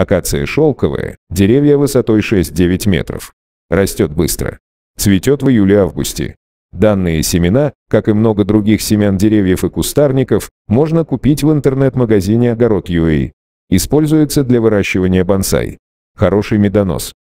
Акация шелковая, деревья высотой 6-9 метров. Растет быстро. Цветет в июле-августе. Данные семена, как и много других семян деревьев и кустарников, можно купить в интернет-магазине «Огород.ua». Используется для выращивания бонсай. Хороший медонос.